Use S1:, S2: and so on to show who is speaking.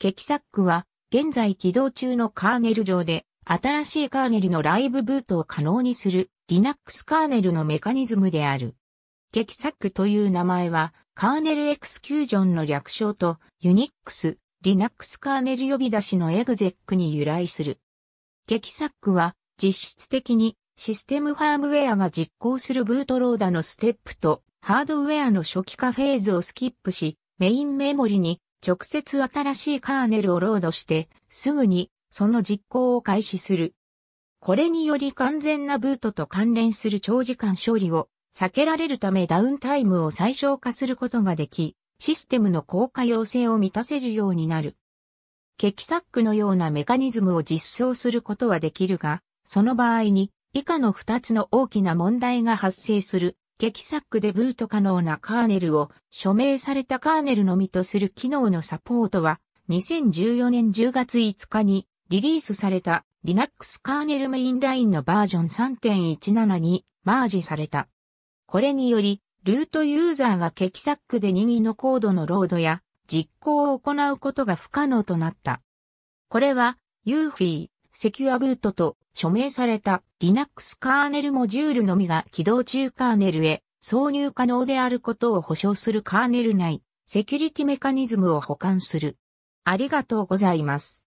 S1: ケキサックは、現在起動中のカーネル上で、新しいカーネルのライブブートを可能にする Linux カーネルのメカニズムである。ケキサックという名前は、カーネルエクスキュージョンの略称と、Unix、Linux カーネル呼び出しのエグゼックに由来する。ケキサックは、実質的に、システムファームウェアが実行するブートローダのステップと、ハードウェアの初期化フェーズをスキップし、メインメモリに直接新しいカーネルをロードして、すぐにその実行を開始する。これにより完全なブートと関連する長時間処理を避けられるためダウンタイムを最小化することができ、システムの効果要請を満たせるようになる。ケキサックのようなメカニズムを実装することはできるが、その場合に以下の2つの大きな問題が発生する劇作でブート可能なカーネルを署名されたカーネルのみとする機能のサポートは2014年10月5日にリリースされた Linux カーネルメインラインのバージョン3.17にマージされた。これにより、ルートユーザーが劇作で任意のコードのロードや実行を行うことが不可能となった。これは、ユーフィー、セキュアブートと署名された Linux カーネルモジュールのみが起動中カーネルへ挿入可能であることを保証するカーネル内セキュリティメカニズムを保管する。ありがとうございます。